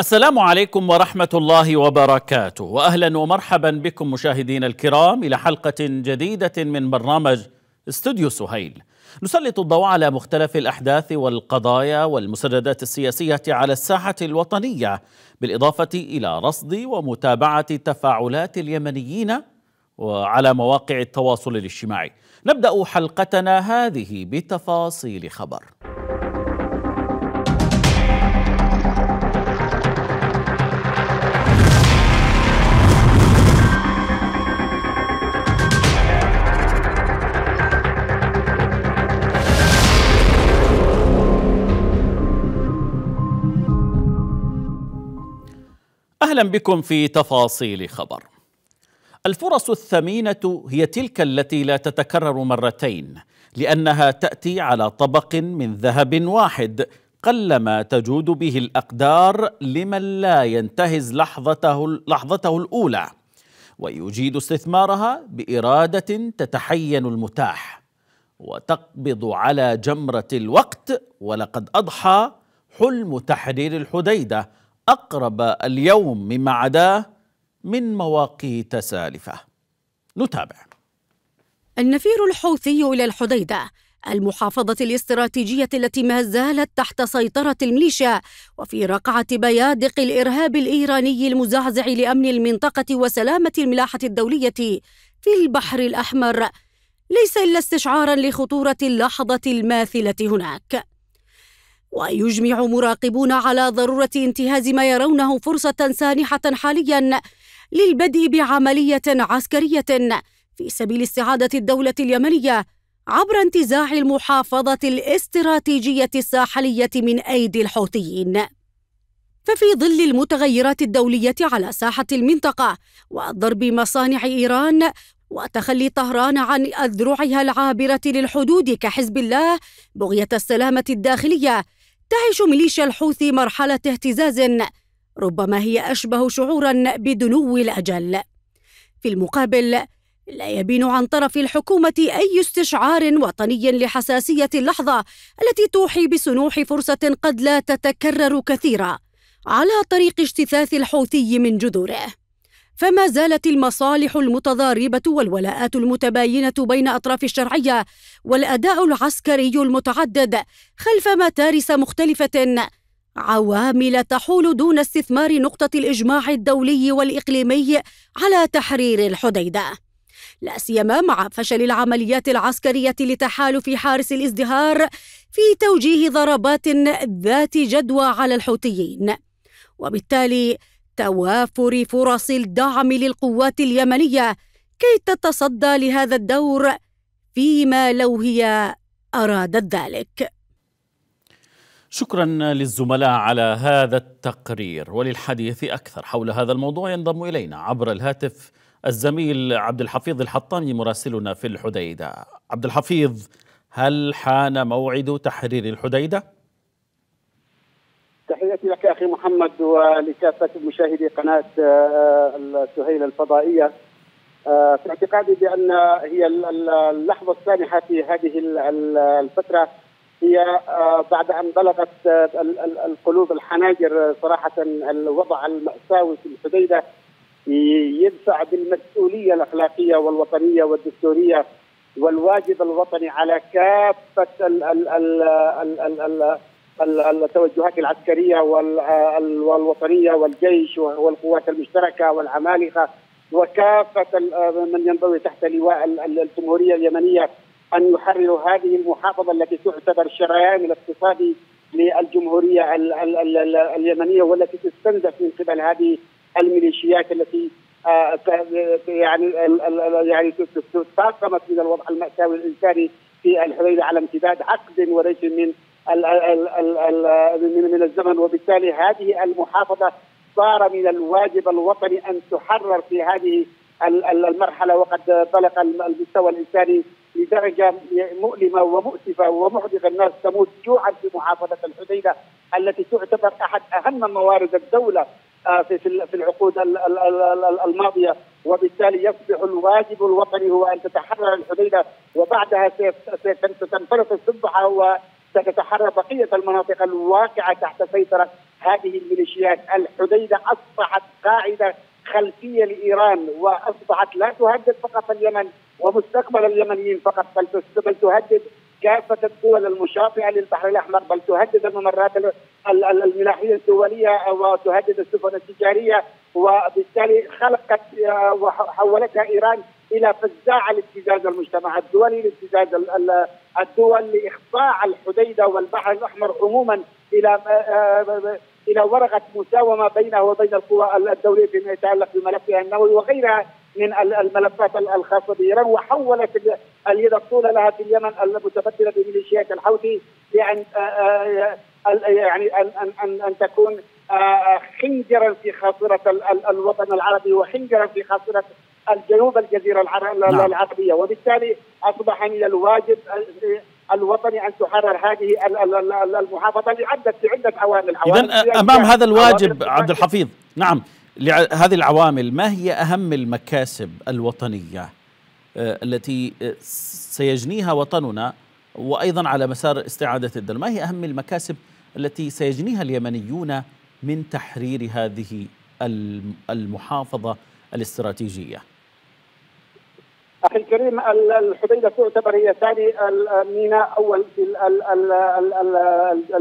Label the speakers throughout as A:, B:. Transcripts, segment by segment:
A: السلام عليكم ورحمة الله وبركاته وأهلا ومرحبا بكم مشاهدين الكرام إلى حلقة جديدة من برنامج استوديو سهيل نسلط الضوء على مختلف الأحداث والقضايا والمسردات السياسية على الساحة الوطنية بالإضافة إلى رصد ومتابعة تفاعلات اليمنيين وعلى مواقع التواصل الاجتماعي نبدأ حلقتنا هذه بتفاصيل خبر اهلا بكم في تفاصيل خبر. الفرص الثمينه هي تلك التي لا تتكرر مرتين لانها تاتي على طبق من ذهب واحد قلما تجود به الاقدار لمن لا ينتهز لحظته لحظته الاولى ويجيد استثمارها باراده تتحين المتاح وتقبض على جمره الوقت ولقد اضحى حلم تحرير الحديده أقرب اليوم مما عداه من مواقيت سالفة نتابع
B: النفير الحوثي إلى الحديدة المحافظة الاستراتيجية التي ما زالت تحت سيطرة الميليشيا وفي رقعة بيادق الإرهاب الإيراني المزعزع لأمن المنطقة وسلامة الملاحة الدولية في البحر الأحمر ليس إلا استشعارا لخطورة اللحظة الماثلة هناك ويجمع مراقبون على ضروره انتهاز ما يرونه فرصه سانحه حاليا للبدء بعمليه عسكريه في سبيل استعاده الدوله اليمنيه عبر انتزاع المحافظه الاستراتيجيه الساحليه من ايدي الحوثيين ففي ظل المتغيرات الدوليه على ساحه المنطقه وضرب مصانع ايران وتخلي طهران عن اذرعها العابره للحدود كحزب الله بغيه السلامه الداخليه تعيش ميليشيا الحوثي مرحلة اهتزاز ربما هي أشبه شعورا بدنو الأجل. في المقابل لا يبين عن طرف الحكومة أي استشعار وطني لحساسية اللحظة التي توحي بسنوح فرصة قد لا تتكرر كثيرا على طريق اجتثاث الحوثي من جذوره. فما زالت المصالح المتضاربة والولاءات المتباينة بين أطراف الشرعية والأداء العسكري المتعدد خلف متارس مختلفة عوامل تحول دون استثمار نقطة الإجماع الدولي والإقليمي على تحرير الحديدة. لا سيما مع فشل العمليات العسكرية لتحالف حارس الازدهار في توجيه ضربات ذات جدوى على الحوثيين. وبالتالي توافر فرص الدعم للقوات اليمنيه كي تتصدى لهذا الدور فيما لو هي ارادت ذلك
A: شكرا للزملاء على هذا التقرير وللحديث اكثر حول هذا الموضوع ينضم الينا عبر الهاتف الزميل عبد الحفيظ الحطاني مراسلنا في الحديده عبد الحفيظ هل حان موعد تحرير الحديده
C: تحياتي لك اخي محمد ولكافه مشاهدي قناه آه، آه، السهيل الفضائيه آه، في اعتقادي بان هي اللحظه السانحه في هذه الفتره هي بعد ان بلغت القلوب الحناجر صراحه الوضع الماساوي في الحديده يدفع بالمسؤوليه الاخلاقيه والوطنيه والدستوريه والواجب الوطني على كافه ال التوجهات العسكريه والوطنيه والجيش والقوات المشتركه والعمالقه وكافه من ينضوي تحت لواء الجمهوريه اليمنيه ان يحرروا هذه المحافظه التي تعتبر شريان الاقتصادي للجمهوريه اليمنيه والتي تستنزف من قبل هذه الميليشيات التي آه، يعني يعني تفاقمت من الوضع الماساوي الانساني في الحديده على امتداد عقد وليس من من الزمن وبالتالي هذه المحافظة صار من الواجب الوطني أن تحرر في هذه المرحلة وقد طلق المستوى الإنساني لدرجة مؤلمة ومؤسفة ومحدثة الناس تموت جوعا في محافظة الحديدة التي تعتبر أحد أهم موارد الدولة آه، في العقود الماضيه وبالتالي يصبح الواجب الوطني هو ان تتحرر الحديده وبعدها ستنفرط السبحه ستتحرر بقيه المناطق الواقعه تحت سيطره هذه الميليشيات، الحديده اصبحت قاعده خلفيه لايران واصبحت لا تهدد فقط اليمن ومستقبل اليمنيين فقط بل تهدد كافه الدول المشافعه للبحر الاحمر بل تهدد الممرات الملاحيه الدوليه وتهدد السفن التجاريه وبالتالي خلقت آه، وحولتها ايران الى فزاعه لابتزاز المجتمع الدولي لابتزاز الدول لاخضاع الحديده والبحر الاحمر عموما الى آه، آه، الى ورقه مساومه بينه وبين القوى الدوليه فيما يتعلق بملفها النووي وغيرها من الملفات الخاصه بايران وحولت اليد الطولى لها في اليمن المتبدله بميليشيات الحوثي لان آه، آه، يعني ان ان ان, أن تكون آه، خنجرا في خاصره الوطن العربي وخنجرا في خاصره الجنوب الجزيره نعم. العربيه نعم. وبالتالي اصبح من الواجب الوطني ان تحرر هذه المحافظه لعده لعده عوامل اذا امام هذا الواجب عبد
A: الحفيظ نعم هذه العوامل ما هي اهم المكاسب الوطنيه؟ آه، التي آه، سيجنيها وطننا وايضا على مسار استعاده الدولة، ما هي اهم المكاسب التي سيجنيها اليمنيون من تحرير هذه المحافظه الاستراتيجيه؟
C: اخي الكريم الحديده تعتبر هي ثاني الميناء اول في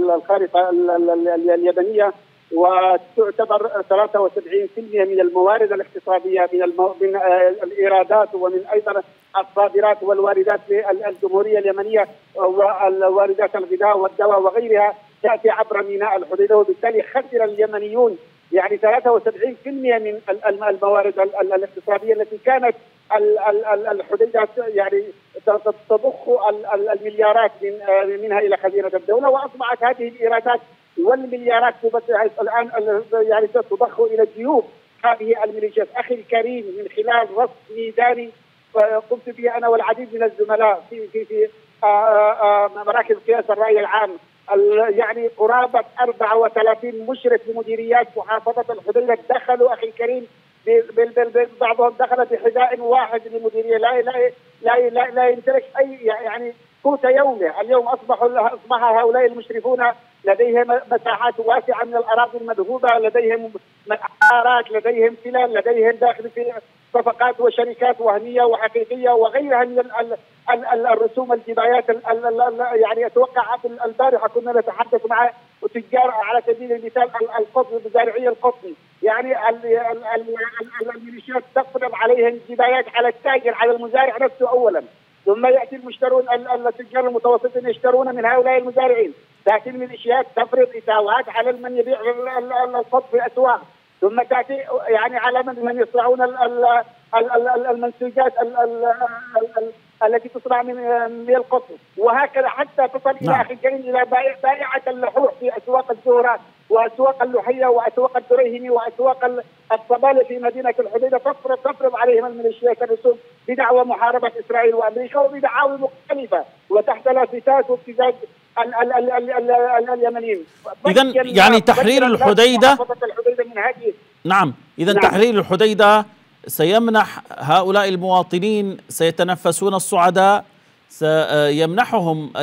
C: الخارطه اليمنيه وتعتبر 73% من الموارد الاقتصاديه من, المو... من آه، الايرادات ومن ايضا الصادرات والواردات للجمهوريه اليمنيه والواردات الغذاء والدواء وغيرها تاتي عبر ميناء الحديده وبالتالي خسر اليمنيون يعني 73% من الموارد الاقتصاديه التي كانت الحديده يعني تضخ المليارات من آه، منها الى خزينه الدوله واصبحت هذه الايرادات والمليارات الان يعني تضخ الى جيوب هذه الميليشيات اخي الكريم من خلال رصد ميداني آه، قمت به انا والعديد من الزملاء في في في آه، آه، مراكز قياس الراي العام يعني قرابه 34 مشرف لمديريات محافظه الحديده دخلوا اخي الكريم بعضهم دخل بحذاء واحد لمديريه لا لا لا لا, لا يمتلك اي يعني قوت يومه، اليوم اصبح اصبح هؤلاء المشرفون لديهم مساحات واسعه من الاراضي المذهوبه، لديهم عقارات، لديهم سلال، لديهم داخل في صفقات وشركات وهميه وحقيقيه وغيرها من الرسوم الجبايات يعني اتوقع البارحه كنا نتحدث مع تجار على سبيل المثال القطن مزارعي القطن يعني الميليشيات تفرض عليهم جبايات على التاجر على المزارع نفسه اولا ثم ياتي المشترون التجار المتوسطين يشترون من هؤلاء المزارعين تاتي الميليشيات تفرض اساوات على من يبيع الصد في الاسواق ثم تاتي يعني على من من يصنعون المنسوجات التي تصنع من من القطن وهكذا حتى تصل الى اخرين الى بائعه اللحوح في اسواق الزهرات واسواق اللحيه واسواق الدريهمي واسواق الصباله في مدينه الحديده تفرض تفرض عليهم الميليشيات الرسوم بدعوى محاربه اسرائيل وامريكا وبدعاوى مختلفه وتحت لافتات وابتزاز اليمنيين
A: اذا يعني تحرير الحديده من نعم اذا نعم. تحرير الحديده سيمنح هؤلاء المواطنين سيتنفسون الصعداء سيمنحهم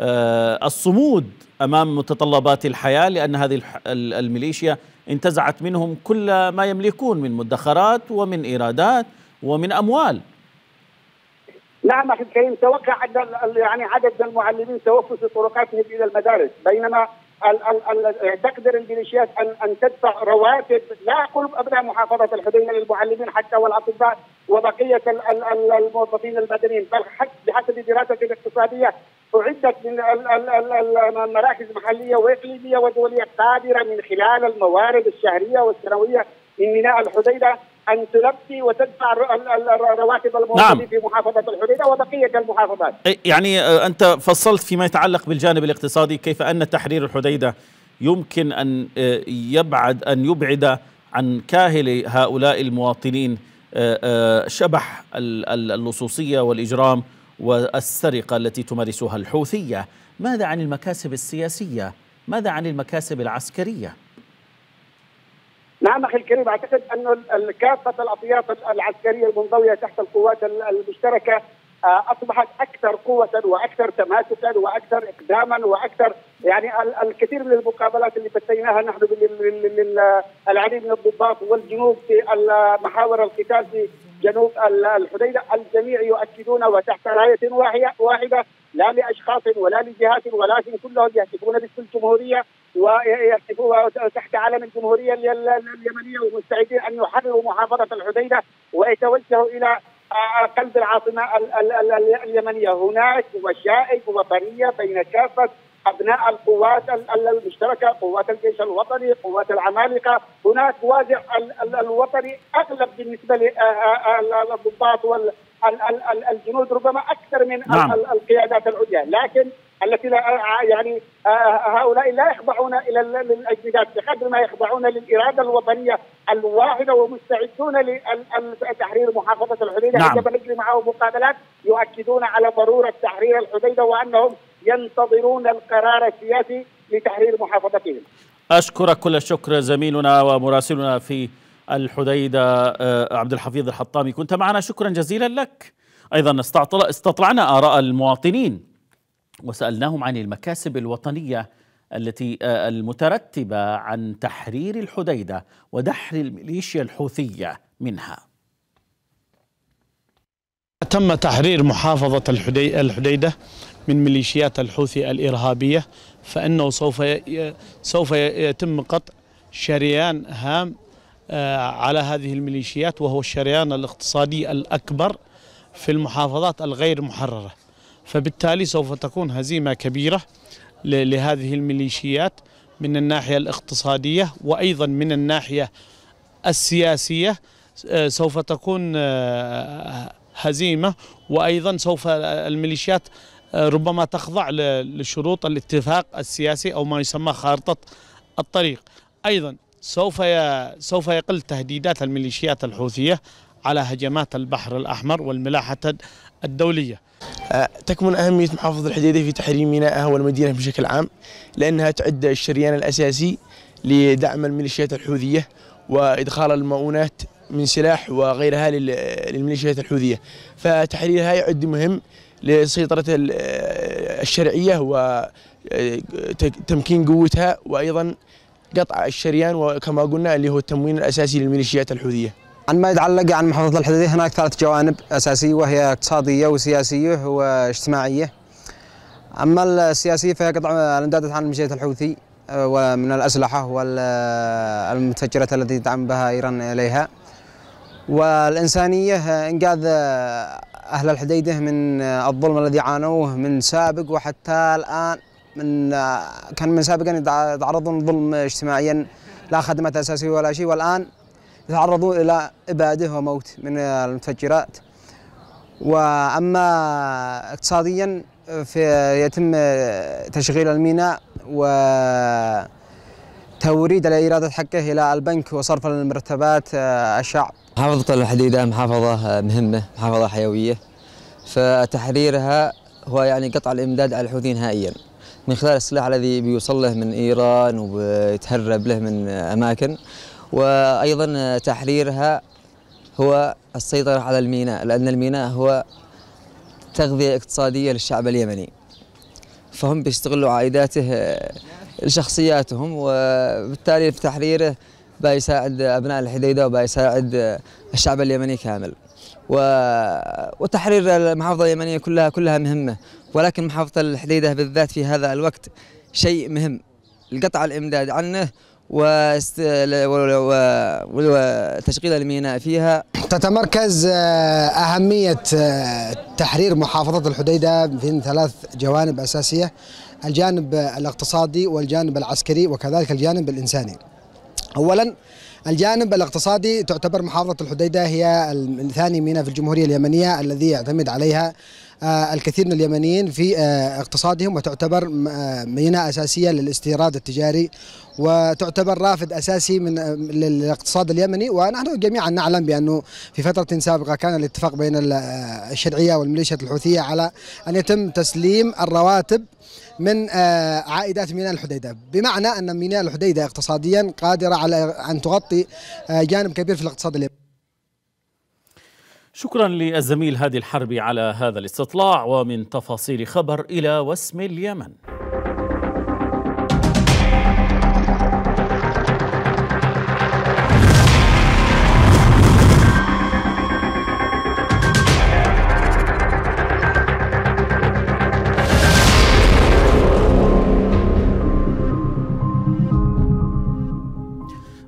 A: آه، الصمود امام متطلبات الحياه لان هذه الميليشيا انتزعت منهم كل ما يملكون من مدخرات ومن ايرادات ومن اموال نعم اخي الكريم
C: توقع يعني عدد من المعلمين توفوا في طرقاتهم الى المدارس بينما ال ال تقدر الميليشيات ان ان تدفع رواتب لا قرب ابناء محافظه الحديده للمعلمين حتى والاطباء وبقيه ال الموظفين المدنيين بل بحسب دراستي الاقتصاديه اعدت من مراكز محليه واقليميه ودوليه قادره من خلال الموارد الشهريه والسنويه من ميناء الحديده ان تلبي وتدفع رواتب الموظفين نعم. في محافظه الحديده وبقيه المحافظات.
A: يعني آه، انت فصلت فيما يتعلق بالجانب الاقتصادي كيف ان تحرير الحديده يمكن ان آه، يبعد ان يبعد عن كاهل هؤلاء المواطنين آه، شبح اللصوصيه والاجرام والسرقه التي تمارسها الحوثيه، ماذا عن المكاسب السياسيه؟ ماذا عن المكاسب العسكريه؟
C: نعم اخي الكريم اعتقد انه كافه الاطياف العسكريه المنضويه تحت القوات المشتركه آه، اصبحت اكثر قوه واكثر تماسكا واكثر اقداما واكثر يعني الكثير من المقابلات اللي فتيناها نحن العديد من الضباط والجنوب في محاور القتال في جنوب الحديده الجميع يؤكدون وتحت رايه واحده لا لاشخاص ولا لجهات ولكن كلهم يهتفون باسم الجمهوريه ويرتكبوها تحت علم الجمهوريه اليمنيه ومستعدين ان يحرروا محافظه الحديده ويتوجهوا الى قلب العاصمه اليمنيه، هناك وشائك وبريه بين كافه ابناء القوات المشتركه، قوات الجيش الوطني، قوات العمالقه، هناك وازع الوطني اغلب بالنسبه للضباط آه، آه، آه، والجنود ربما اكثر من نعم. القيادات العليا، لكن التي لا آه، آه، يعني آه، هؤلاء لا يخضعون الى للاجندات بقدر ما يخضعون للاراده الوطنيه الواحده ومستعدون لتحرير محافظه الحديده نعم. عندما نجري معهم مقابلات يؤكدون على ضروره تحرير الحديده وانهم ينتظرون القرار السياسي لتحرير محافظتهم.
A: اشكرك كل الشكر زميلنا ومراسلنا في الحديده عبد الحفيظ الحطامي كنت معنا شكرا جزيلا لك. ايضا استطلعنا اراء المواطنين وسألناهم عن المكاسب الوطنية التي آه، المترتبة عن تحرير الحديدة ودحر الميليشيا الحوثية منها تم تحرير محافظة الحديدة من ميليشيات الحوثي الإرهابية فإنه سوف سوف يتم قطع شريان هام آه، على هذه الميليشيات وهو الشريان الاقتصادي الأكبر في المحافظات الغير محررة فبالتالي سوف تكون هزيمة كبيرة لهذه الميليشيات من الناحية الاقتصادية وأيضا من الناحية السياسية آه، سوف تكون آه، هزيمة وأيضا سوف الميليشيات آه، ربما تخضع لشروط الاتفاق السياسي أو ما يسمى خارطة الطريق أيضا سوف سوف يقل تهديدات الميليشيات الحوثية على هجمات البحر الأحمر والملاحة الدولية أه، تكمن أهمية محافظة الحديدة في تحريم مينائها والمدينة بشكل عام لأنها تعد الشريان
D: الأساسي لدعم الميليشيات الحوثية وإدخال المؤونات من
A: سلاح وغيرها للميليشيات الحوثية فتحريرها يعد مهم لسيطرة الشرعية وتمكين أه، قوتها
D: وأيضا قطع الشريان وكما قلنا اللي هو التموين الأساسي للميليشيات الحوثية عن ما يتعلق عن محافظة الحديدية هناك ثلاث جوانب أساسية وهي اقتصادية وسياسية واجتماعية أما السياسية فهي قطع الإمدادات عن ميليشيات الحوثي آه، ومن الأسلحة والمتفجرات التي تدعم بها إيران إليها والإنسانية آه، إنقاذ آه، أهل الحديدة من الظلم الذي عانوه من سابق وحتى الآن من كان من سابقا يتعرضون ظلم اجتماعيا لا خدمات أساسية ولا شيء والآن يتعرضون إلى إبادة وموت من المتفجرات وأما اقتصاديا في يتم تشغيل الميناء وتوريد الإيرادات حقه إلى البنك وصرف المرتبات آه، الشعب محافظة الحديدة محافظة مهمة محافظة حيوية فتحريرها هو يعني قطع الإمداد على الحوثي نهائيا من خلال السلاح الذي بيوصل له من إيران ويتهرب له من أماكن وأيضا تحريرها هو السيطرة على الميناء لأن الميناء هو تغذية اقتصادية للشعب اليمني فهم بيستغلوا عائداته آه، لشخصياتهم وبالتالي في تحريره بيساعد أبناء الحديدة وبيساعد آه، الشعب اليمني كامل وتحرير المحافظة اليمنية كلها كلها مهمة ولكن محافظة الحديدة بالذات في هذا الوقت شيء مهم القطع الإمداد عنه وتشغيل الميناء
C: فيها تتمركز آه، أهمية آه، تحرير محافظة الحديدة من ثلاث جوانب أساسية الجانب الاقتصادي والجانب العسكري وكذلك الجانب الإنساني أولا الجانب الاقتصادي تعتبر محافظة الحديدة هي ثاني ميناء في الجمهورية اليمنية الذي يعتمد عليها آه، الكثير من اليمنيين في آه، اقتصادهم وتعتبر آه، ميناء أساسية للاستيراد التجاري وتعتبر رافد أساسي من للاقتصاد اليمني ونحن جميعا نعلم بأنه في فترة سابقة كان الاتفاق بين الشرعية والميليشيات الحوثية على أن يتم تسليم الرواتب من عائدات ميناء الحديده، بمعنى ان ميناء الحديده اقتصاديا قادره على ان تغطي جانب كبير في الاقتصاد اليمني.
A: شكرا للزميل هادي الحربي على هذا الاستطلاع ومن تفاصيل خبر إلى وسم اليمن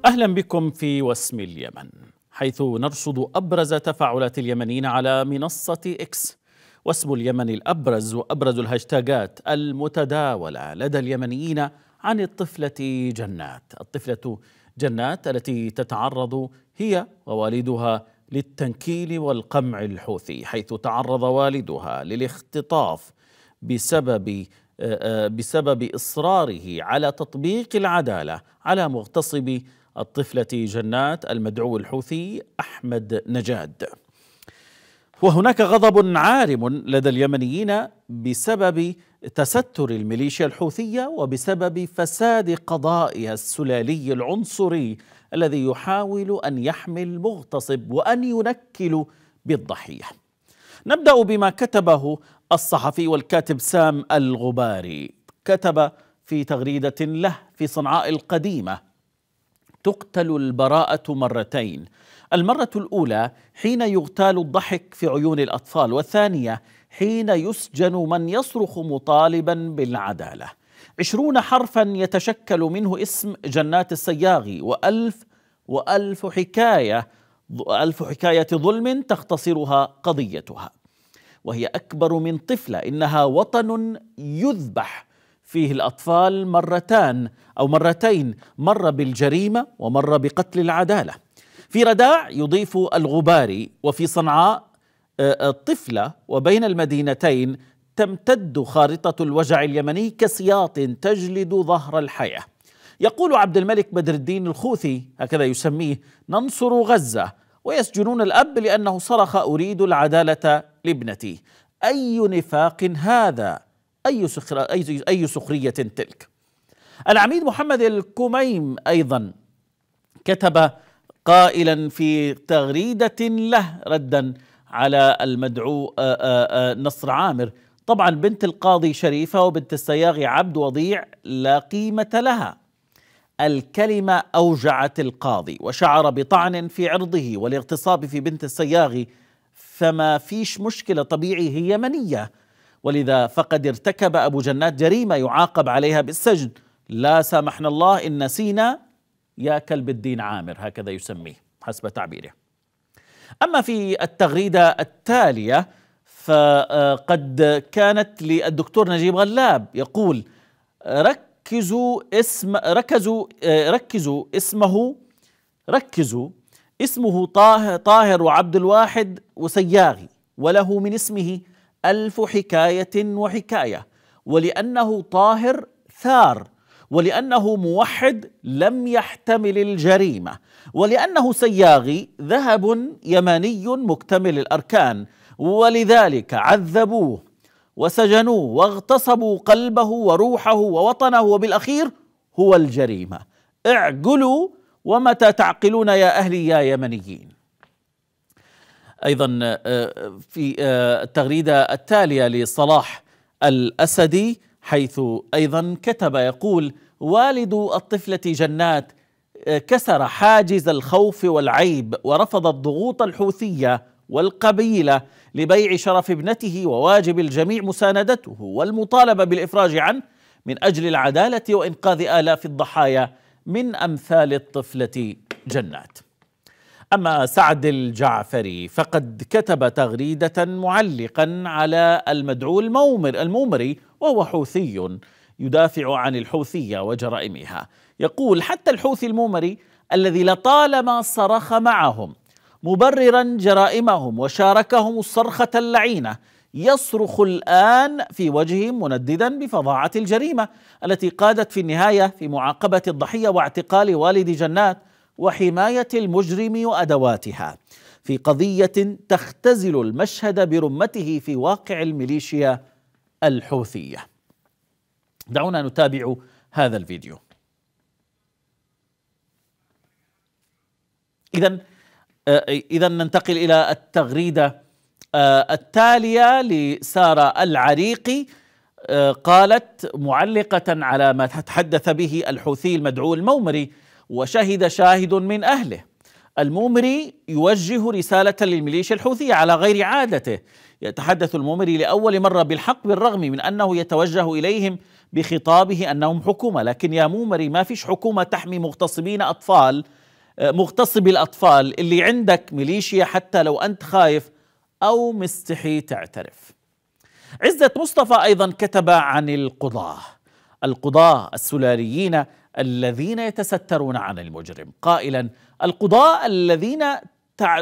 A: اهلا بكم في وسم اليمن حيث نرصد أبرز تفاعلات اليمنيين على منصة إكس واسم اليمن الأبرز وأبرز الهاشتاجات المتداولة لدى اليمنيين عن الطفلة جنات الطفلة جنات التي تتعرض هي ووالدها للتنكيل والقمع الحوثي حيث تعرض والدها للاختطاف بسبب آه، آه، بسبب إصراره على تطبيق العدالة على مغتصب الطفلة جنات المدعو الحوثي أحمد نجاد وهناك غضب عارم لدى اليمنيين بسبب تستر الميليشيا الحوثية وبسبب فساد قضائها السلالي العنصري الذي يحاول أن يحمي المغتصب وأن ينكل بالضحية نبدأ بما كتبه الصحفي والكاتب سام الغباري كتب في تغريدة له في صنعاء القديمة تقتل البراءه مرتين المره الاولى حين يغتال الضحك في عيون الاطفال والثانيه حين يسجن من يصرخ مطالبا بالعداله عشرون حرفا يتشكل منه اسم جنات السياغي وألف وألف حكاية ألف حكاية ظلم تختصرها قضيتها وهي أكبر من طفلة إنها وطن يذبح فيه الأطفال مرتان أو مرتين مرة بالجريمة ومرة بقتل العدالة في رداع يضيف الغباري وفي صنعاء الطفله آه، آه، وبين المدينتين تمتد خارطة الوجع اليمني كسياط تجلد ظهر الحياة يقول عبد الملك بدر الدين الخوثي هكذا يسميه ننصر غزة ويسجنون الأب لأنه صرخ أريد العدالة لابنتي أي نفاق هذا أي, سخر أي, أي سخرية تلك العميد محمد الكميم أيضا كتب قائلا في تغريدة له ردا على المدعو نصر عامر طبعا بنت القاضي شريفة وبنت السياغي عبد وضيع لا قيمة لها الكلمة أوجعت القاضي وشعر بطعن في عرضه والاغتصاب في بنت السياغي فما فيش مشكلة طبيعي هي منية ولذا فقد ارتكب أبو جنات جريمة يعاقب عليها بالسجن لا سامحنا الله إن نسينا يا كلب الدين عامر هكذا يسميه حسب تعبيره أما في التغريدة التالية فقد كانت للدكتور نجيب غلاب يقول ركزوا اسم ركزوا ركزوا اسمه ركزوا اسمه طاهر طاهر وعبد الواحد وسياغي وله من اسمه ألف حكاية وحكاية ولأنه طاهر ثار ولأنه موحد لم يحتمل الجريمة ولأنه سياغي ذهب يماني مكتمل الأركان ولذلك عذبوه وسجنوه واغتصبوا قلبه وروحه ووطنه وبالأخير هو الجريمة اعقلوا ومتى تعقلون يا أهلي يا يمنيين أيضا آه، في آه، التغريدة التالية لصلاح الأسدي حيث أيضا كتب يقول والد الطفلة جنات آه، كسر حاجز الخوف والعيب ورفض الضغوط الحوثية والقبيلة لبيع شرف ابنته وواجب الجميع مساندته والمطالبة بالإفراج عنه من أجل العدالة وإنقاذ آلاف الضحايا من أمثال الطفلة جنات أما سعد الجعفري فقد كتب تغريدة معلقا على المدعو المومر المومري وهو حوثي يدافع عن الحوثية وجرائمها يقول حتى الحوثي المومري الذي لطالما صرخ معهم مبررا جرائمهم وشاركهم الصرخة اللعينة يصرخ الآن في وجههم منددا بفظاعة الجريمة التي قادت في النهاية في معاقبة الضحية واعتقال والد جنات وحمايه المجرم وادواتها في قضيه تختزل المشهد برمته في واقع الميليشيا الحوثيه. دعونا نتابع هذا الفيديو. اذا آه، اذا ننتقل الى التغريده آه، التاليه لساره العريقي آه، قالت معلقه على ما تحدث به الحوثي المدعو المومري وشهد شاهد من أهله المؤمري يوجه رسالة للميليشيا الحوثية على غير عادته يتحدث المؤمري لأول مرة بالحق بالرغم من أنه يتوجه إليهم بخطابه أنهم حكومة لكن يا مؤمري ما فيش حكومة تحمي مغتصبين أطفال مغتصبي الأطفال اللي عندك ميليشيا حتى لو أنت خايف أو مستحي تعترف عزة مصطفى أيضا كتب عن القضاة القضاة السلاليين الذين يتسترون عن المجرم قائلا القضاء الذين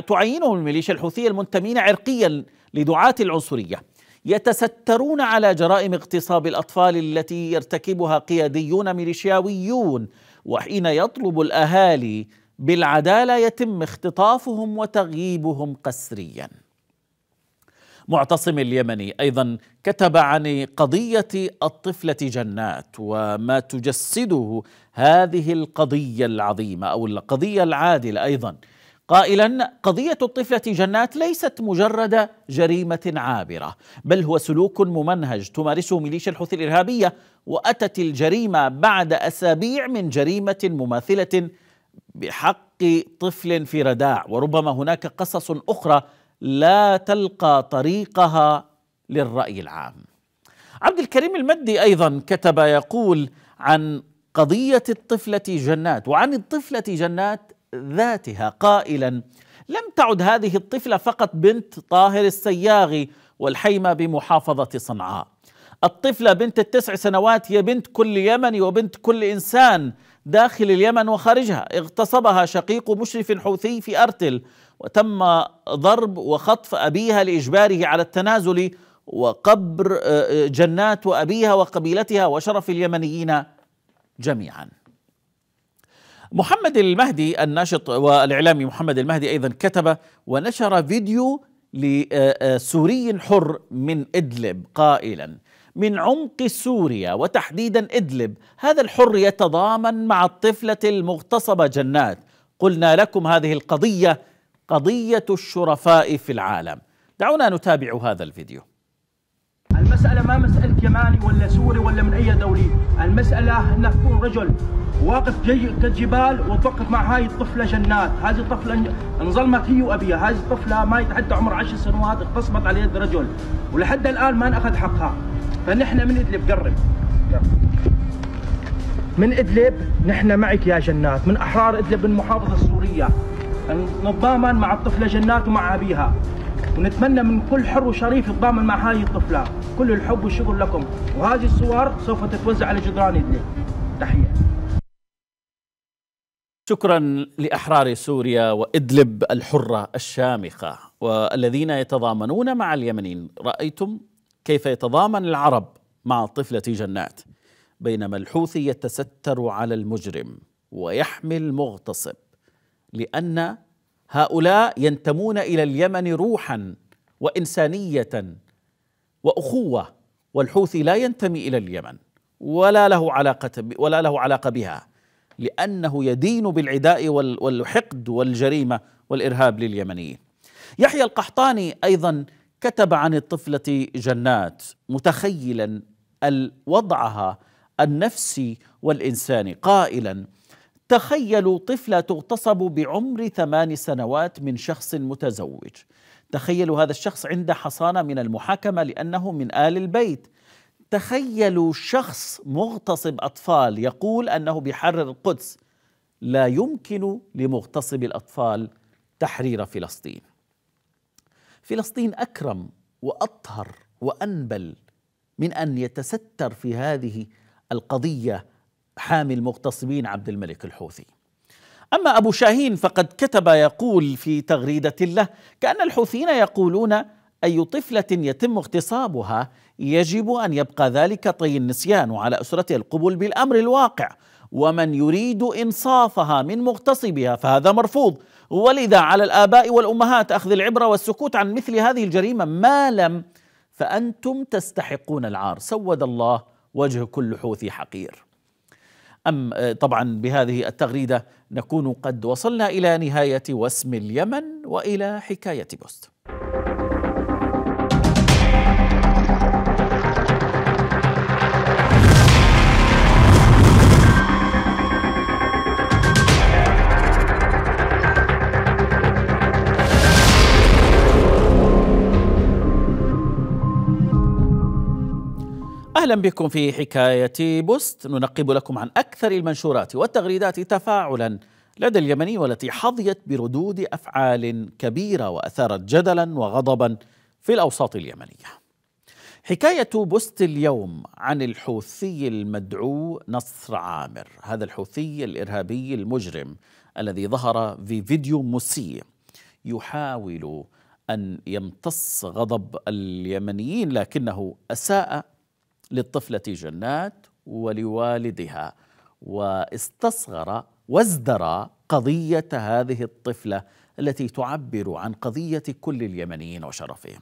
A: تعينهم الميليشيا الحوثية المنتمين عرقيا لدعاة العنصرية يتسترون على جرائم اغتصاب الأطفال التي يرتكبها قياديون ميليشياويون وحين يطلب الأهالي بالعدالة يتم اختطافهم وتغييبهم قسرياً معتصم اليمني ايضا كتب عن قضيه الطفله جنات وما تجسده هذه القضيه العظيمه او القضيه العادله ايضا قائلا قضيه الطفله جنات ليست مجرد جريمه عابره بل هو سلوك ممنهج تمارسه ميليشيا الحوثي الارهابيه واتت الجريمه بعد اسابيع من جريمه مماثله بحق طفل في رداع وربما هناك قصص اخرى لا تلقى طريقها للراي العام. عبد الكريم المدي ايضا كتب يقول عن قضيه الطفله جنات وعن الطفله جنات ذاتها قائلا لم تعد هذه الطفله فقط بنت طاهر السياغي والحيمه بمحافظه صنعاء. الطفله بنت التسع سنوات هي بنت كل يمني وبنت كل انسان داخل اليمن وخارجها اغتصبها شقيق مشرف حوثي في ارتل وتم ضرب وخطف أبيها لإجباره على التنازل وقبر آه، آه، جنات وأبيها وقبيلتها وشرف اليمنيين جميعا محمد المهدي الناشط والإعلامي محمد المهدي أيضا كتب ونشر فيديو لسوري حر من إدلب قائلا من عمق سوريا وتحديدا إدلب هذا الحر يتضامن مع الطفلة المغتصبة جنات قلنا لكم هذه القضية قضية الشرفاء في العالم دعونا نتابع هذا الفيديو المسألة ما مسألة يماني ولا سوري ولا من أي دولة المسألة أنك تكون رجل واقف جي كالجبال وتوقف مع هاي الطفلة جنات هذه الطفلة انظلمت هي وأبيها هذه الطفلة ما يتعدى عمر عشر سنوات اغتصبت على يد رجل ولحد الآن ما أخذ حقها فنحن من إدلب قرب من إدلب نحن معك يا جنات من أحرار إدلب من محافظة السورية نتضامن مع الطفلة جنات ومع أبيها ونتمنى من كل حر وشريف يتضامن مع هذه الطفلة كل الحب والشكر لكم وهذه الصور سوف تتوزع على جدران إدلب تحية شكرا لأحرار سوريا وإدلب الحرة الشامخة والذين يتضامنون مع اليمنيين رأيتم كيف يتضامن العرب مع طفلة جنات بينما الحوثي يتستر على المجرم ويحمي المغتصب لان هؤلاء ينتمون الى اليمن روحا وانسانيه واخوه والحوثي لا ينتمي الى اليمن ولا له علاقه ولا له علاقه بها لانه يدين بالعداء والحقد والجريمه والارهاب لليمنيين. يحيى القحطاني ايضا كتب عن الطفله جنات متخيلا وضعها النفسي والانساني قائلا تخيلوا طفلة تغتصب بعمر ثمان سنوات من شخص متزوج تخيلوا هذا الشخص عند حصانة من المحاكمة لأنه من آل البيت تخيلوا شخص مغتصب أطفال يقول أنه بيحرر القدس لا يمكن لمغتصب الأطفال تحرير فلسطين فلسطين أكرم وأطهر وأنبل من أن يتستر في هذه القضية حامي المغتصبين عبد الملك الحوثي أما أبو شاهين فقد كتب يقول في تغريدة له كأن الحوثيين يقولون أي طفلة يتم اغتصابها يجب أن يبقى ذلك طي النسيان وعلى أسرته القبول بالأمر الواقع ومن يريد إنصافها من مغتصبها فهذا مرفوض ولذا على الآباء والأمهات أخذ العبرة والسكوت عن مثل هذه الجريمة ما لم فأنتم تستحقون العار سود الله وجه كل حوثي حقير أم آه، طبعا بهذه التغريدة نكون قد وصلنا إلى نهاية واسم اليمن وإلى حكاية بوست اهلا بكم في حكايه بوست ننقب لكم عن اكثر المنشورات والتغريدات تفاعلا لدى اليمني والتي حظيت بردود افعال كبيره واثارت جدلا وغضبا في الاوساط اليمنيه. حكايه بوست اليوم عن الحوثي المدعو نصر عامر، هذا الحوثي الارهابي المجرم الذي ظهر في فيديو مسيء يحاول ان يمتص غضب اليمنيين لكنه اساء للطفلة جنات ولوالدها واستصغر وازدرى قضية هذه الطفلة التي تعبر عن قضية كل اليمنيين وشرفهم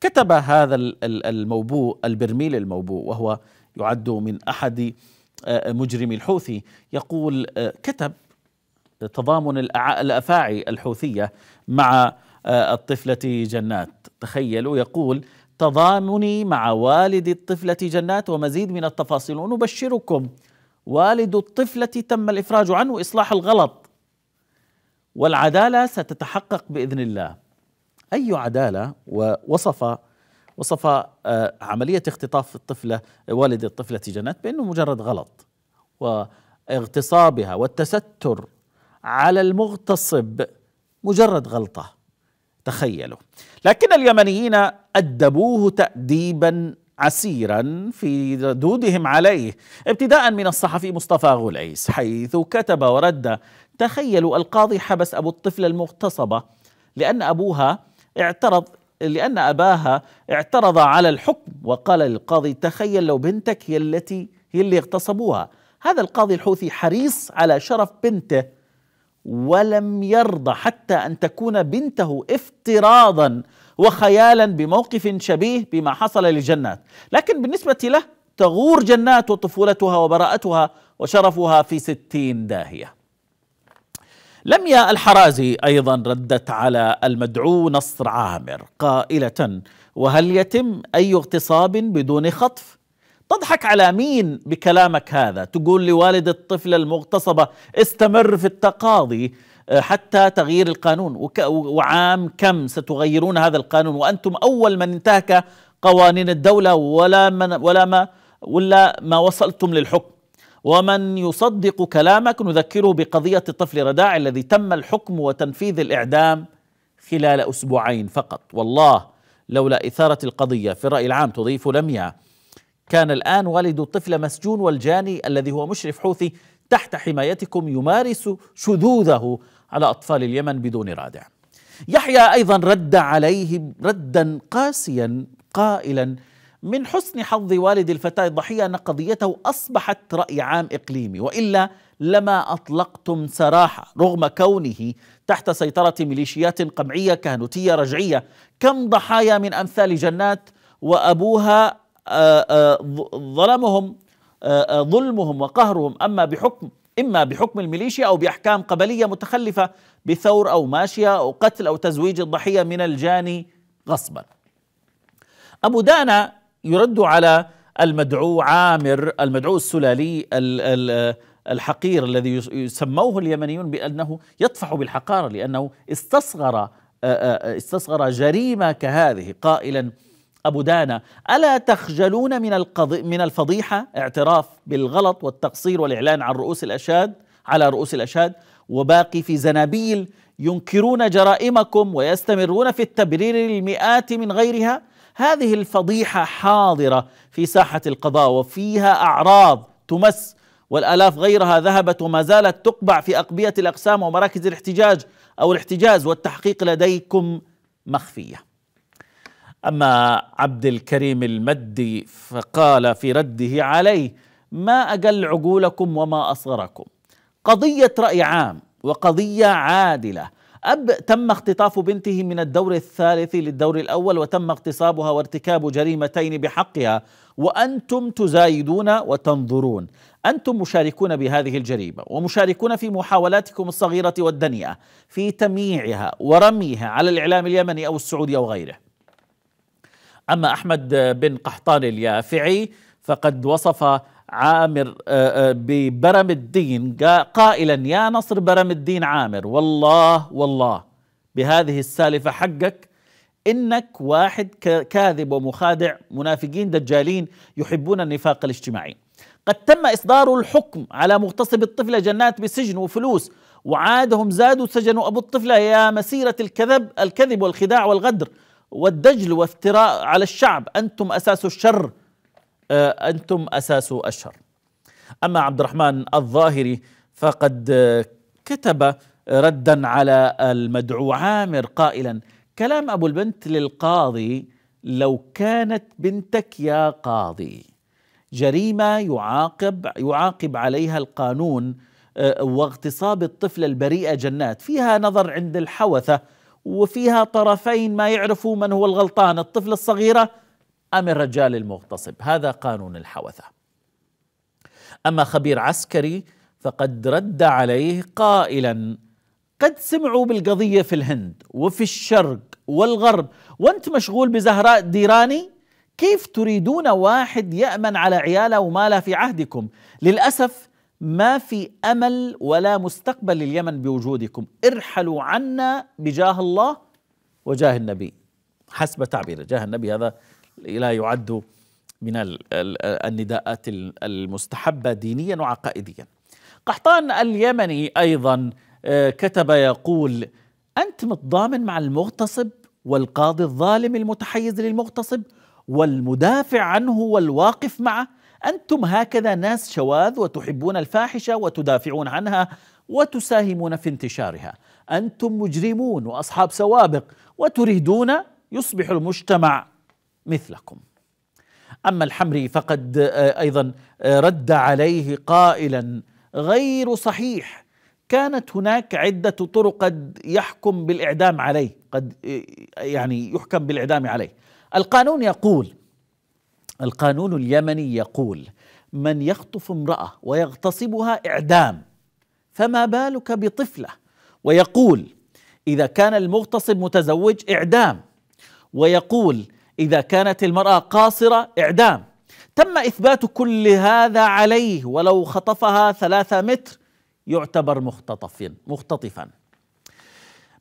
A: كتب هذا الموبوء البرميل الموبوء وهو يعد من أحد آه، مجرمي الحوثي يقول آه، كتب تضامن الأفاعي الحوثية مع آه، الطفلة جنات تخيلوا يقول تضامني مع والد الطفلة جنات ومزيد من التفاصيل ونبشركم والد الطفلة تم الإفراج عنه إصلاح الغلط والعدالة ستتحقق بإذن الله أي عدالة ووصف وصف آه، عملية اختطاف الطفلة والد الطفلة جنات بأنه مجرد غلط واغتصابها والتستر على المغتصب مجرد غلطه تخيلوا لكن اليمنيين أدبوه تأديبا عسيرا في ردودهم عليه ابتداء من الصحفي مصطفى غليس حيث كتب ورد تخيلوا القاضي حبس أبو الطفلة المغتصبة لأن أبوها اعترض لأن أباها اعترض على الحكم وقال للقاضي تخيل لو بنتك هي التي هي اللي اغتصبوها هذا القاضي الحوثي حريص على شرف بنته ولم يرضى حتى ان تكون بنته افتراضا وخيالا بموقف شبيه بما حصل لجنات، لكن بالنسبه له تغور جنات وطفولتها وبراءتها وشرفها في ستين داهيه. لميا الحرازي ايضا ردت على المدعو نصر عامر قائله: وهل يتم اي اغتصاب بدون خطف؟ تضحك على مين بكلامك هذا تقول لوالد الطفل المغتصبة استمر في التقاضي آه، حتى تغيير القانون وعام كم ستغيرون هذا القانون وأنتم أول من انتهك قوانين الدولة ولا, من ولا, ما ولا ما وصلتم للحكم ومن يصدق كلامك نذكره بقضية الطفل رداع الذي تم الحكم وتنفيذ الإعدام خلال أسبوعين فقط والله لولا إثارة القضية في الرأي العام تضيف لميا كان الآن والد الطفل مسجون والجاني الذي هو مشرف حوثي تحت حمايتكم يمارس شذوذه على أطفال اليمن بدون رادع يحيى أيضا رد عليه ردا قاسيا قائلا من حسن حظ والد الفتاة الضحية أن قضيته أصبحت رأي عام إقليمي وإلا لما أطلقتم سراحة رغم كونه تحت سيطرة ميليشيات قمعية كهنوتية رجعية كم ضحايا من أمثال جنات وأبوها آه، آه، ظلمهم آه، ظلمهم وقهرهم أما بحكم إما بحكم الميليشيا أو بأحكام قبلية متخلفة بثور أو ماشية أو قتل أو تزويج الضحية من الجاني غصبا أبو دانا يرد على المدعو عامر المدعو السلالي الحقير الذي يسموه اليمنيون بأنه يطفح بالحقارة لأنه استصغر استصغر جريمة كهذه قائلا أبو دانا ألا تخجلون من, القضي من الفضيحة اعتراف بالغلط والتقصير والإعلان عن رؤوس الأشهاد على رؤوس الأشهاد وباقي في زنابيل ينكرون جرائمكم ويستمرون في التبرير للمئات من غيرها هذه الفضيحة حاضرة في ساحة القضاء وفيها أعراض تمس والآلاف غيرها ذهبت وما زالت تقبع في أقبية الأقسام ومراكز الاحتجاج أو الاحتجاز والتحقيق لديكم مخفيه أما عبد الكريم المدي فقال في رده عليه ما أقل عقولكم وما أصغركم قضية رأي عام وقضية عادلة أب تم اختطاف بنته من الدور الثالث للدور الأول وتم اغتصابها وارتكاب جريمتين بحقها وأنتم تزايدون وتنظرون أنتم مشاركون بهذه الجريمة ومشاركون في محاولاتكم الصغيرة والدنيئة في تمييعها ورميها على الإعلام اليمني أو السعودي أو غيره أما أحمد بن قحطان اليافعي فقد وصف عامر آه، آه، ببرم الدين قائلا يا نصر برم الدين عامر والله والله بهذه السالفة حقك إنك واحد كاذب ومخادع منافقين دجالين يحبون النفاق الاجتماعي قد تم إصدار الحكم على مغتصب الطفلة جنات بسجن وفلوس وعادهم زادوا سجنوا أبو الطفلة يا مسيرة الكذب الكذب والخداع والغدر والدجل وافتراء على الشعب أنتم أساس الشر آه، أنتم أساس الشر أما عبد الرحمن الظاهري فقد آه، كتب ردا على المدعو عامر قائلا كلام أبو البنت للقاضي لو كانت بنتك يا قاضي جريمة يعاقب يعاقب عليها القانون آه، واغتصاب الطفلة البريئة جنات فيها نظر عند الحوثة وفيها طرفين ما يعرفوا من هو الغلطان الطفل الصغيرة أم الرجال المغتصب هذا قانون الحوثة أما خبير عسكري فقد رد عليه قائلا قد سمعوا بالقضية في الهند وفي الشرق والغرب وانت مشغول بزهراء ديراني كيف تريدون واحد يأمن على عياله وماله في عهدكم للأسف ما في امل ولا مستقبل لليمن بوجودكم ارحلوا عنا بجاه الله وجاه النبي حسب تعبيره جاه النبي هذا لا يعد من النداءات المستحبه دينيا وعقائديا قحطان اليمني ايضا آه، كتب يقول انت متضامن مع المغتصب والقاضي الظالم المتحيز للمغتصب والمدافع عنه والواقف معه أنتم هكذا ناس شواذ وتحبون الفاحشة وتدافعون عنها وتساهمون في انتشارها أنتم مجرمون وأصحاب سوابق وتريدون يصبح المجتمع مثلكم أما الحمري فقد آه، أيضا آه، رد عليه قائلا غير صحيح كانت هناك عدة طرق قد يحكم بالإعدام عليه قد آه، يعني يحكم بالإعدام عليه القانون يقول القانون اليمني يقول من يخطف امراه ويغتصبها اعدام فما بالك بطفله ويقول اذا كان المغتصب متزوج اعدام ويقول اذا كانت المراه قاصره اعدام تم اثبات كل هذا عليه ولو خطفها ثلاثه متر يعتبر مختطف مختطفا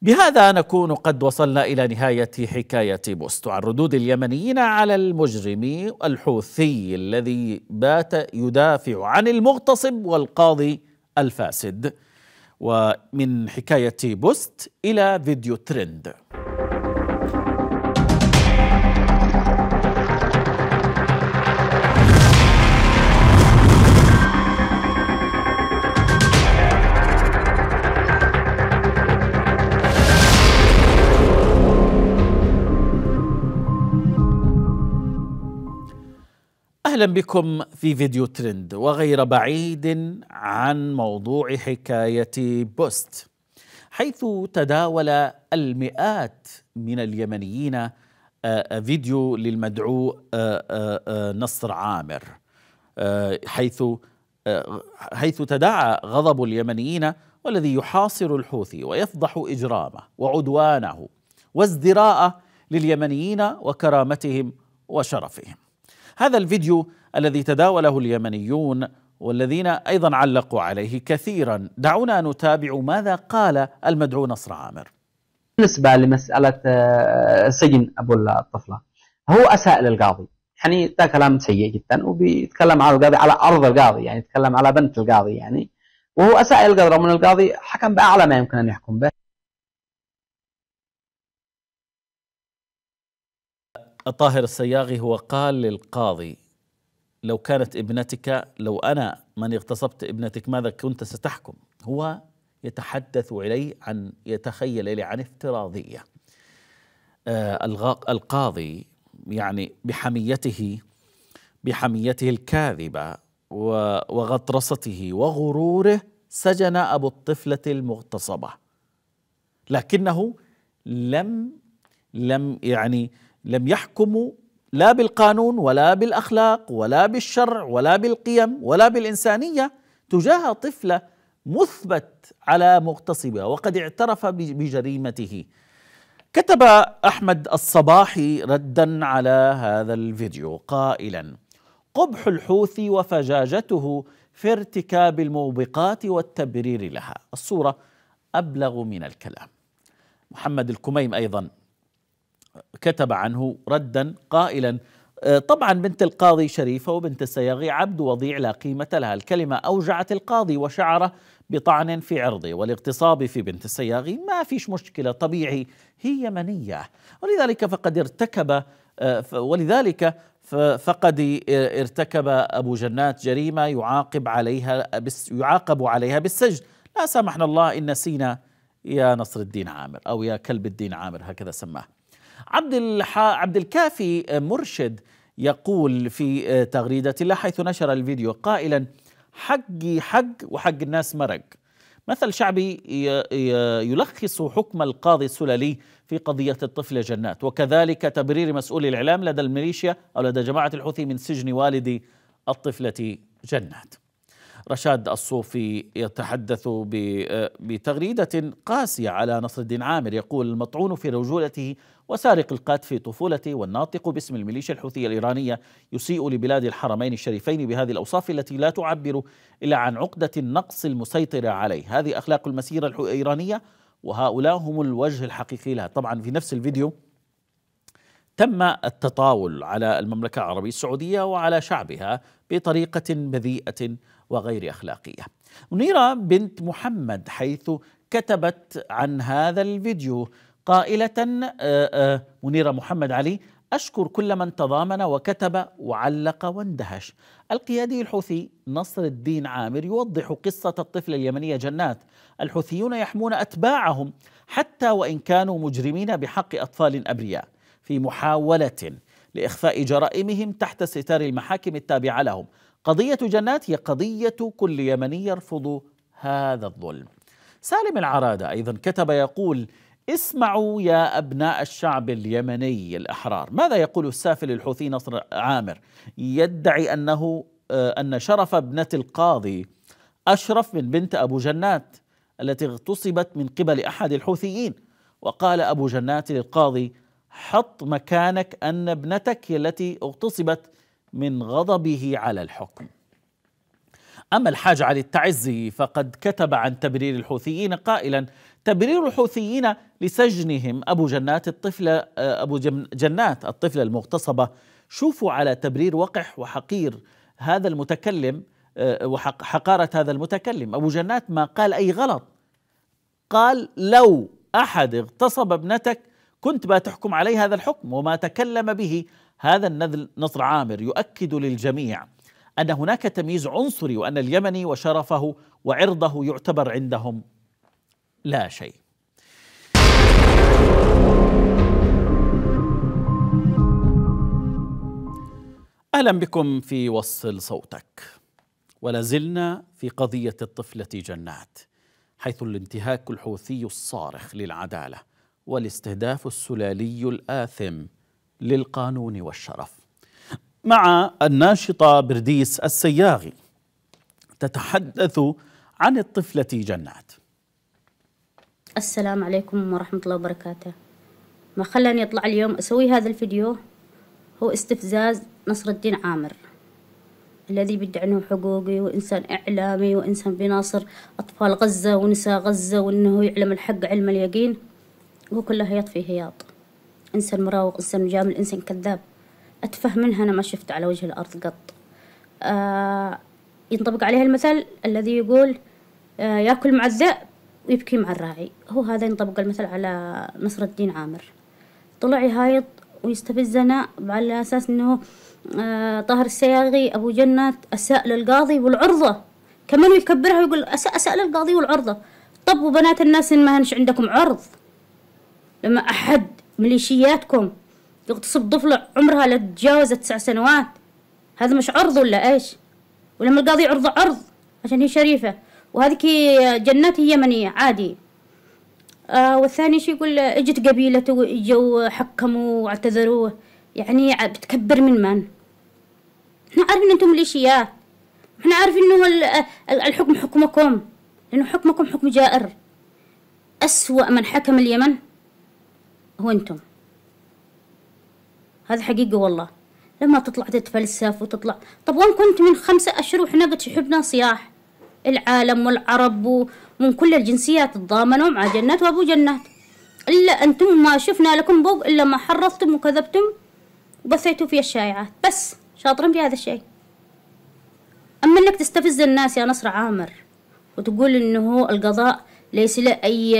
A: بهذا نكون قد وصلنا الى نهايه حكايه بوست عن ردود اليمنيين على المجرم الحوثي الذي بات يدافع عن المغتصب والقاضي الفاسد ومن حكايه بوست الى فيديو ترند اهلا بكم في فيديو ترند وغير بعيد عن موضوع حكايه بوست حيث تداول المئات من اليمنيين آه، آه، فيديو للمدعو آه، نصر عامر حيث حيث تداعى غضب اليمنيين والذي يحاصر الحوثي ويفضح اجرامه وعدوانه وازدراءه لليمنيين وكرامتهم وشرفهم هذا الفيديو الذي تداوله اليمنيون والذين ايضا علقوا عليه كثيرا دعونا نتابع ماذا قال المدعو نصر عامر
C: بالنسبه لمساله آه، سجن ابو الطفله هو اساء للقاضي يعني ده كلام سيء جدا وبيتكلم على القاضي على ارض القاضي يعني يتكلم على بنت القاضي يعني وهو اساء للقاضي رغم ان القاضي حكم باعلى ما يمكن ان يحكم به
A: الطاهر الصياغي هو قال للقاضي لو كانت ابنتك لو أنا من اغتصبت ابنتك ماذا كنت ستحكم هو يتحدث إلي عن يتخيل إلي عن افتراضية آه، القاضي يعني بحميته بحميته الكاذبة وغطرسته وغروره سجن أبو الطفلة المغتصبة لكنه لم لم يعني لم يحكموا لا بالقانون ولا بالاخلاق ولا بالشرع ولا بالقيم ولا بالانسانيه تجاه طفله مثبت على مغتصبها وقد اعترف بجريمته كتب احمد الصباحي ردا على هذا الفيديو قائلا قبح الحوثي وفجاجته في ارتكاب الموبقات والتبرير لها الصوره ابلغ من الكلام محمد الكميم ايضا كتب عنه ردا قائلا أه، طبعا بنت القاضي شريفة وبنت السياغي عبد وضيع لا قيمة لها الكلمة أوجعت القاضي وشعره بطعن في عرضه والاغتصاب في بنت السياغي ما فيش مشكلة طبيعي هي منية ولذلك فقد ارتكب أه، ولذلك فقد ارتكب أبو جنات جريمة يعاقب عليها يعاقب عليها بالسجن لا سامحنا الله إن نسينا يا نصر الدين عامر أو يا كلب الدين عامر هكذا سماه عبد الح... عبد الكافي مرشد يقول في تغريدة له حيث نشر الفيديو قائلا حقي حق وحق الناس مرق مثل شعبي يلخص حكم القاضي السلالي في قضية الطفلة جنات وكذلك تبرير مسؤول الإعلام لدى الميليشيا أو لدى جماعة الحوثي من سجن والد الطفلة جنات رشاد الصوفي يتحدث بتغريدة قاسية على نصر الدين عامر يقول المطعون في رجولته وسارق القات في طفولتي والناطق باسم الميليشيا الحوثية الإيرانية يسيء لبلاد الحرمين الشريفين بهذه الأوصاف التي لا تعبر إلا عن عقدة النقص المسيطرة عليه هذه أخلاق المسيرة الإيرانية وهؤلاء هم الوجه الحقيقي لها طبعا في نفس الفيديو تم التطاول على المملكة العربية السعودية وعلى شعبها بطريقة بذيئة وغير أخلاقية منيرة بنت محمد حيث كتبت عن هذا الفيديو قائلة آه، آه، منيرة محمد علي أشكر كل من تضامن وكتب وعلق واندهش القيادي الحوثي نصر الدين عامر يوضح قصة الطفلة اليمنية جنات الحوثيون يحمون أتباعهم حتى وإن كانوا مجرمين بحق أطفال أبرياء في محاولة لإخفاء جرائمهم تحت ستار المحاكم التابعة لهم قضية جنات هي قضية كل يمني يرفض هذا الظلم سالم العرادة أيضا كتب يقول اسمعوا يا أبناء الشعب اليمني الأحرار ماذا يقول السافل الحوثي نصر عامر يدعي أنه آه، أن شرف ابنة القاضي أشرف من بنت أبو جنات التي اغتصبت من قبل أحد الحوثيين وقال أبو جنات للقاضي حط مكانك أن ابنتك التي اغتصبت من غضبه على الحكم أما الحاج علي التعزي فقد كتب عن تبرير الحوثيين قائلا تبرير الحوثيين لسجنهم أبو جنات الطفلة آه، أبو جنات الطفلة المغتصبة شوفوا على تبرير وقح وحقير هذا المتكلم آه، وحقارة هذا المتكلم أبو جنات ما قال أي غلط قال لو أحد اغتصب ابنتك كنت ما تحكم عليه هذا الحكم وما تكلم به هذا النذل نصر عامر يؤكد للجميع أن هناك تمييز عنصري وأن اليمني وشرفه وعرضه يعتبر عندهم لا شيء اهلا بكم في وصل صوتك ولازلنا في قضيه الطفله جنات حيث الانتهاك الحوثي الصارخ للعداله والاستهداف السلالي الاثم للقانون والشرف مع الناشطه برديس السياغي تتحدث عن الطفله جنات
D: السلام عليكم ورحمة الله وبركاته ما خلاني أطلع اليوم أسوي هذا الفيديو هو استفزاز نصر الدين عامر الذي بيدعي أنه حقوقي وإنسان إعلامي وإنسان بيناصر أطفال غزة ونساء غزة وأنه يعلم الحق علم اليقين هو كله يطفي هياط إنسان مراوغ إنسان مجامل إنسان كذاب اتفه منها أنا ما شفت على وجه الأرض قط آه ينطبق عليها المثل الذي يقول آه ياكل مع الذئب يبكي مع الراعي هو هذا ينطبق المثل على نصر الدين عامر طلع يهايط ويستفزنا على أساس أنه آه طاهر السياغي أبو جنة أساء للقاضي والعرضة كمان يكبرها ويقول أساء أساء للقاضي والعرضة طب وبنات الناس إن ما هنش عندكم عرض لما أحد ميليشياتكم يغتصب طفلة عمرها لا تتجاوز تسع سنوات هذا مش عرض ولا إيش ولما القاضي عرض عرض عشان هي شريفة وهذيك جنات هي عادي آه والثاني شي يقول اجت قبيلته وإجوا حكموا واعتذروه يعني بتكبر من من احنا عارفين انتم ميليشيات احنا عارفين انه الحكم حكمكم لانه حكمكم حكم جائر اسوأ من حكم اليمن هو انتم هذا حقيقة والله لما تطلع تتفلسف وتطلع طب وين كنت من خمسة أشهر وحنا قد شحبنا صياح العالم والعرب ومن كل الجنسيات تضامنوا مع جنات وابو جنات إلا أنتم ما شفنا لكم بوق إلا ما حرصتم وكذبتم وبثيتوا في الشائعات بس شاطرين في هذا الشيء أما أنك تستفز الناس يا نصر عامر وتقول أنه القضاء ليس له أي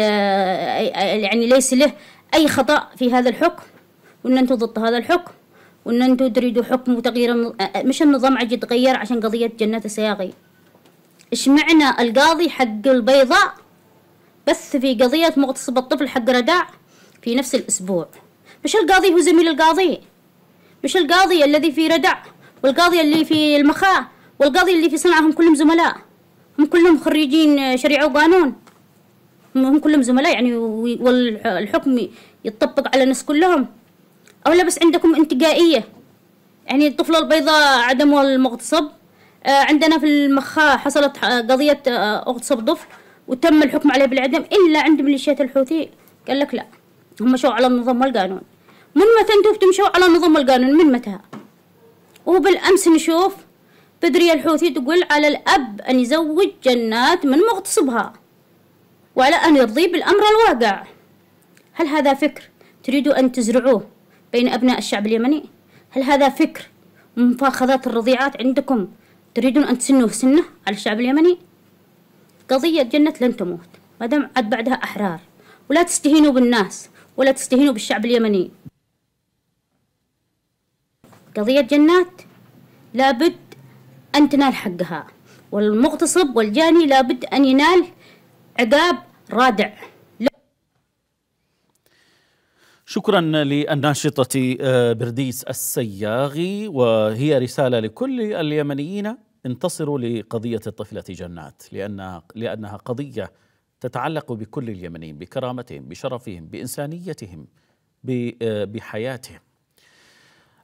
D: يعني ليس له أي خطأ في هذا الحكم وأن أنتم ضد هذا الحكم وأن أنتم تريدوا حكم وتغيير مش النظام عجي يتغير عشان قضية جنات السياغي إيش معنى القاضي حق البيضاء بث في قضية مغتصب الطفل حق رداء في نفس الأسبوع مش القاضي هو زميل القاضي مش القاضي الذي في ردع والقاضي اللي في المخاء والقاضي اللي في صنعاء هم كلهم زملاء هم كلهم خريجين شريعة وقانون هم كلهم زملاء يعني والحكم يتطبق على الناس كلهم أو لا بس عندكم انتقائية يعني الطفلة البيضاء عدم المغتصب آه، عندنا في المخا حصلت آه، قضية اغتصب آه، طفل وتم الحكم عليه بالعدم إلا عند ميليشيات الحوثي قال لك لا هم مشوا على النظام والقانون من متى انتم بتمشوا على النظام والقانون من متى وبالأمس نشوف بدري الحوثي تقول على الأب أن يزوج جنات من مغتصبها وعلى أن يرضي بالأمر الواقع هل هذا فكر تريدوا أن تزرعوه بين أبناء الشعب اليمني هل هذا فكر مفاخذات الرضيعات عندكم تريدون أن تسنوه سنة على الشعب اليمني قضية جنة لن تموت ما دام عد بعدها أحرار ولا تستهينوا بالناس ولا تستهينوا بالشعب اليمني قضية جنات لابد أن تنال حقها والمغتصب والجاني لابد أن ينال عقاب رادع
A: شكرا للناشطة آه، برديس السياغي وهي رسالة لكل اليمنيين انتصروا لقضية الطفلة جنات لأنها, لأنها قضية تتعلق بكل اليمنيين بكرامتهم بشرفهم بإنسانيتهم آه، بحياتهم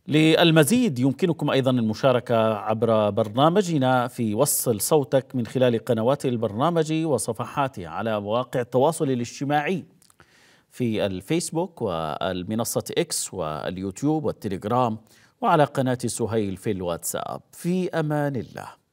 A: للمزيد يمكنكم ايضا المشاركه عبر برنامجنا في وصل صوتك من خلال قنوات البرنامج وصفحاته على مواقع التواصل الاجتماعي في الفيسبوك والمنصة إكس واليوتيوب والتليجرام وعلى قناة سهيل في الواتساب في أمان الله